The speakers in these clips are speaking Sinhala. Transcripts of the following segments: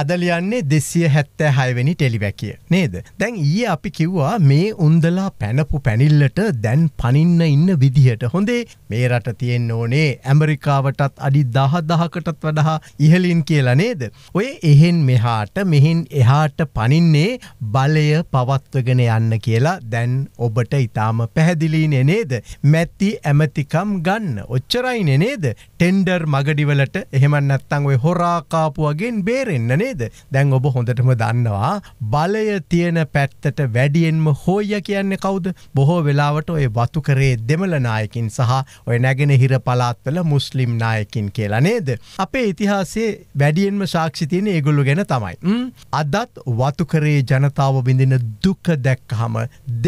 අදලියන්නේ දෙසිය හැත්තෑ හයවැනි ටෙලිවැකිය නේද. දැන් ඒ අපි කිව්වා මේ උන්දලා පැනපු පැනිල්ලට දැන් පනින්න ඉන්න විදිහට හොඳේ මේ රට තියෙන් ඕනේ ඇමරිකාවටත් අඩි දහ දහකටත් වඩහා ඉහලින් කියලා නේද. ඔය එහෙන් මෙහාට මෙහින් එහාට පනින්නේ බලය පවත්වගෙන යන්න කියලා දැන් ඔබට ඉතාම පැහැදිලීනේ නේද. මැත්ති ඇමතිකම් ගන්න ඔච්චරයිනෙ නේද ටෙන්ඩර් මගඩිවලට එහෙමන්නත්තං ඔය හොරාකාපුුවගෙන් බේරෙන්න්නනේ නේද දැන් ඔබ හොඳටම දන්නවා බලය තියෙන පැත්තට වැඩියෙන්ම හෝය කියන්නේ කවුද බොහෝ වෙලාවට ඔය වතුකරේ දෙමලනායකින් සහ ඔය නැගෙන හිර පලාත්වල මුස්ලිම් නායකින් කියලා නේද අපේ ඉතිහාසේ වැඩියෙන්ම සාක්ෂිතියන ඒගොල්ලු ගැන තමයි අදත් වතුකරේ ජනතාව විඳින දුක දැක්කහම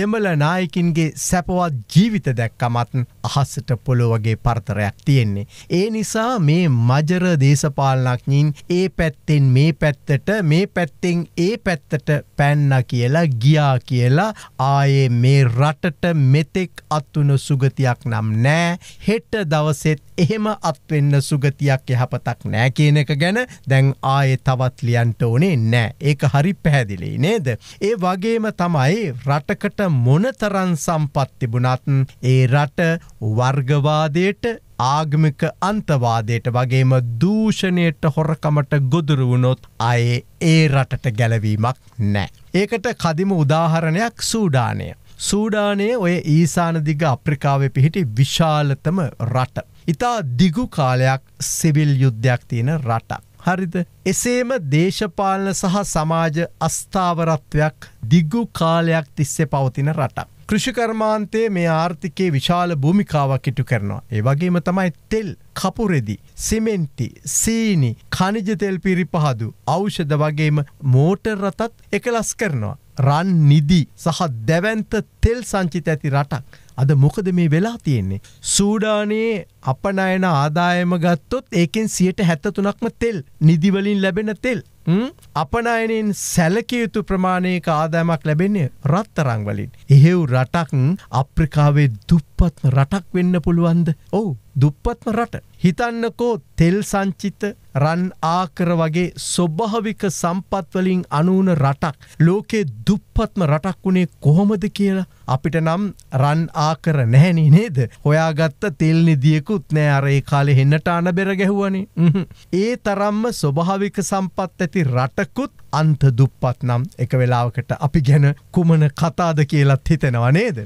දෙමල නායකින්ගේ සැපවත් ජීවිත දැක්කමත් අහස්සට පොළොවගේ පර්තරයක් තියෙන්නේ ඒ නිසා මේ මජර දේශපාලනක්ඥින් ඒ පැත්තෙන් මේ පැත් පැත්තට මේ පැත්තෙන් ඒ පැත්තට පැන්න කියලා ගියා කියලා ආයේ මේ රටට මෙතෙක් අත්වුණු සුගතියක් නම් නෑ හෙට දවසෙත් එහෙම අත්වෙන්න සුගතියක් යහපතක් නෑ කියන එක ගැන දැන් ආයෙ තවත් ලියන්ට ඕනේ නෑ ඒක හරි පැහැදිලි නේද ඒ වගේම තමයි රටකට මොනතරන් සම්පත් තිබුණත් ඒ රට වර්ගවාදයට ආගමික අන්තවාදයට වගේම දූෂණයට හොරකමට ගොදුරුවුණොත් අයේ ඒ රටට ගැලවීමක් නෑ. ඒකට කදිම උදාහරණයක් සූඩානය. සූඩානයේ ඔය ඊසානදිග අප්‍රිකාවේ පිහිටි විශාලතම රට. ඉතා දිගු කාලයක් සිවිල් යුද්ධයක් තියෙන රටක්. හරිද එසේම දේශපාලන සහ සමාජ අස්ථාවරත්වයක් දිග්ගු කාලයක් තිස්සේ පවතින රටක්. කෘෂිකර්මාන්තයේ මේ ආර්ථිකයේ විශාල භූමිකාවක් ඉටු කරනවා. ඒ වගේම තමයි තෙල්, කපුරෙදි, සිමෙන්ති, සීනි, කනිජ තෙල් පිරිපහදු, ඖෂධ වගේම මෝටර් රථත් එකලස් කරනවා. රන් නිදි සහ දැවන්ත තෙල් සංචිත ඇති රටක්. අද මොකද මේ වෙලා තියෙන්නේ. සූඩානයේ අපනයන ආදායම ගත්තොත් ඒකෙන් සියට හැත්තතුනක්ම තෙල් නිදිවලින් ලැබෙන තෙල් අපනයනෙන් සැලකයුතු ප්‍රමාණයක ආදෑමක් ලැබෙන්නේ රත්තරංවලින්. එහෙව් රටක් අප්‍රිකාවේ දුප්පත්ම රටක් වෙන්න පුළුවන්ද ඕ දුප්පත්ම රට. හිතන්නකෝ තෙල් සංචිත රන් ආකර වගේ ස්වභාවික සම්පත්වලින් අනුවන රටක් ලෝකේ දුප්පත්ම රටක් වුණේ කොහොමද කියලා අපිට නම් රන් ආකර නැහැනි නේද හොයාගත්ත තෙල්නි දියකුත් නෑ අරඒ කාලෙ හෙන්නට අන බෙර ගැහුවනි ඒ තරම්ම ස්වභාවික සම්පත් ඇති රටකුත් අන්ත දුප්පත් නම් එක වෙලාවකට අපි ගැන කුමන කතාද කියලත් හිතෙනවා නේද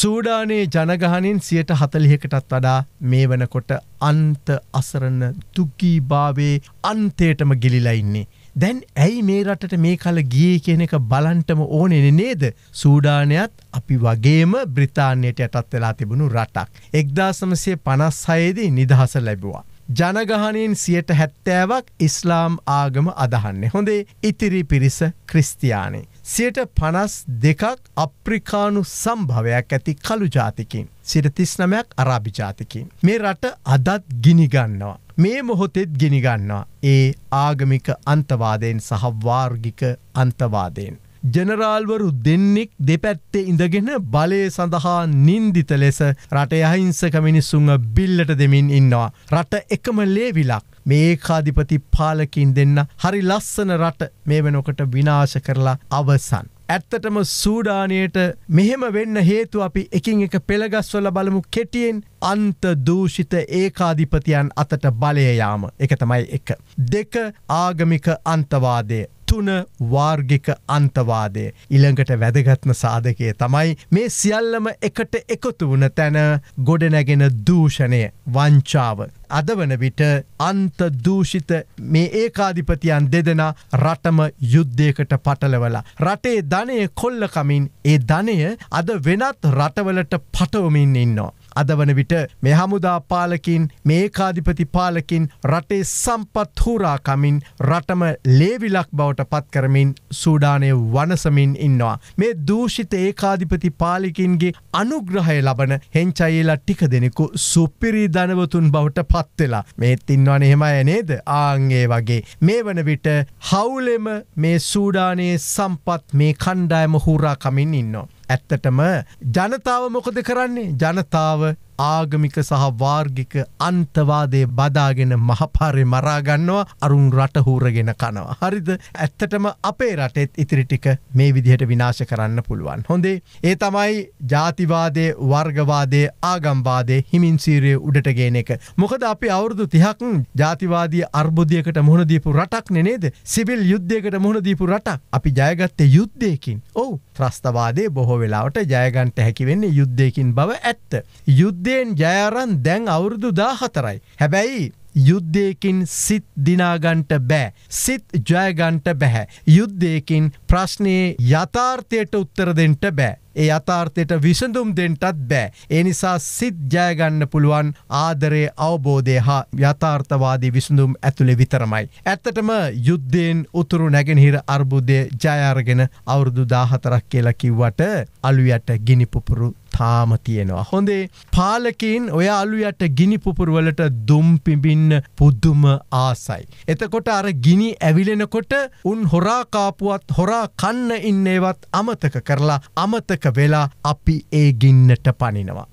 සූඩානේ ජනගහනින් සියට හතලිහකටත් වඩා මේ වනකොට අන්ත අසරණ දුකීභාවේ අන්තයටම ගිලිලා ඉන්නේ. දැන් ඇයි මේ රටට මේ කල ගිය කියන එක බලන්ටම ඕනෙන නේද. සූඩානයත් අපි වගේම බ්‍රතාානයට යටත් වෙලා තිබුණු රටක්. එක්දාසමසේ පනස් සයේදී නිදහස ලැබවා. ජනගහනයෙන් සියට හැත්තෑවක් ඉස්ලාම් ආගම අදහන්න හොඳේ ඉතිරි පිරිස ක්‍රිස්තියානේ. සියට පනස් දෙකක් අප්‍රිකානු සම්භවයක් ඇති කළු ජාතිකින්. සිට තිස්නමයක් අරාභිජාතිකින්. මේ රට අදත් ගිනිගන්නවා. මේ මොහොතෙත් ගිනිගන්නවා. ඒ ආගමික අන්තවාදයෙන් සහ වාර්ගික අන්තවාදයෙන්. ජනරාල්වරු දෙන්නෙක් දෙපැත්තේ ඉඳගෙන බලය සඳහා නින්දිත ලෙස රට අහිංසක මිනිස්සුන්ව බිල්ලට දෙමින් ඉන්නවා. රට එකම ලේවිලක් මේ ඒකාධිපති පාලකින් දෙන්න හරි ලස්සන රට මේ වෙනකොට විනාශ කරලා අවසන්. ඇත්තටම සූඩානයට මෙහෙම වෙන්න හේතු අපි එකින් එක පෙළගස්වල බලමු කෙටියෙන් අන්ත දූෂිත ඒකාධිපතියන් අතට බලයයාම එක තමයි එක. දෙක ආගමික අන්තවාදය තුන වාර්ගික අන්තවාදය ඉළඟට වැදගත්ම සාධකය තමයි මේ සියල්ලම එකට එකතු වන තැන ගොඩනැගෙන දූෂණය වංචාව. අද වන විට අන්තදූෂිත මේ ඒකාධිපතියන් දෙදෙන රටම යුද්ධයකට පටලවලා. රටේ ධනය කොල්ලකමින් ඒ ධනය අද වෙනත් රටවලට පටවමින් ඉන්නවා. අද වන විට මෙ හමුදා පාලකින් මේකාධිපති පාලකින් රටේ සම්පත් හූරාකමින් රටම ලේවිලක් බවට පත්කරමින් සූඩානය වනසමින් ඉන්නවා. මේ දූෂිත ඒකාධිපති පාලිකින්ගේ අනුග්‍රහය ලබන හෙංචයිලා ටික දෙනෙකු සුපිරි ධනවතුන් බවට පත්වෙලා මේත් ඉන්නවන එහෙම ඇනේද ආංගේ වගේ. මේ වන විට හවුලෙම මේ සූඩානයේ සම්පත් මේ කණ්ඩායම හූරාකමින් ඉන්නවා. ඇත්තටම ජනතාව මොකද කරන්නේ ජනතාව ආගමික සහ වාර්ගික අන්තවාදය බදාගෙන මහපාරය මරාගන්නවා අරුන් රටහූරගෙන කනවා. හරිද ඇත්තටම අපේ රටෙත් ඉතිරිටික මේ විදිහට විනාශ කරන්න පුළුවන්. හොඳේ ඒ තමයි ජාතිවාදය වර්ගවාදය ආගම්වාදය හිමින්සීරය උඩටගෙන එක. මොකද අපි අවුරුදු තිහක් ජාතිවාදී අර්බුදයකට මුහුණදීපු රටක් නෙනේද සිවිල් යුද්ධයකට මුහුණදීපු රට අපි ජයගත්තේ යුද්ධයකින් ඔවු ත්‍රස්තවාදය බොහෝ වෙලාවට ජයගන්ට හැකිවෙන්නේ යුද්ධයකින් බව ඇත්ත. යුද්ධ යුද්ධයෙන් ජයරන් දැන් අවුරුදු දා හතරයි. හැබැයි යුද්ධයකින් සිත් දිනාගන්ට බෑ. සිත් ජයගන්ට බැහැ. යුද්ධයකින් ප්‍රශ්නයේ යථාර්ථයට උත්තරදෙන්ට බෑ. ඒ අථාර්ථයට විසඳුම් දෙන්ටත් බෑ. ඒ නිසා සිත් ජයගන්න පුළුවන් ආදරේ අවබෝධය හා යථාර්ථවාදී විසඳුම් ඇතුළේ විතරමයි. ඇත්තටම යුද්ධයෙන් උතුරු නැගෙනහිර අර්බුදය ජයාරගෙන අවුරුදු දාහතරක් කියලා කිව්වට අලුයට ගිනිපුපුරු තාම තියෙනවා. හොඳේ පාලකයින් ඔය අලුයට ගිනි පුපුරවලට දුම් පිඹින්න පුද්දුම ආසයි. එතකොට අර ගිනි ඇවිලෙනකොට උන් හොරාකාපුවත් හොරා කන්න ඉන්නේවත් අමතක කරලා අමතක වෙලා අපි ඒ ගින්නට පනිනවා.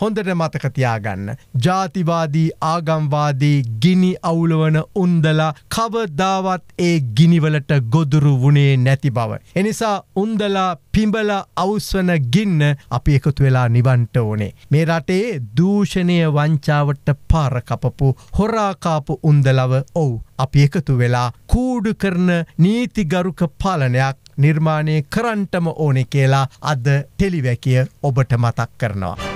හොඳට මතක තියාගන්න. ජාතිවාදී ආගම්වාදී ගිනි අවුලවන උන්දලා කවදාවත් ඒ ගිනිවලට ගොදුරු වුණේ නැති බව. එනිසා උන්දලා පිඹල අවස්වන ගින්න අපි එකතු වෙලා නිවන්ට ඕනේ. මේ රටේ දූෂණය වංචාවට පාරකපපු හොරාකාපු උන්දලව ඔවු. අපි එකතු වෙලා කූඩු කරන නීතිගරුක පාලනයක් නිර්මාණය කරන්ටම ඕනෙ කියලා අද ටෙලිවැකිය ඔබට මතක් කරනවා.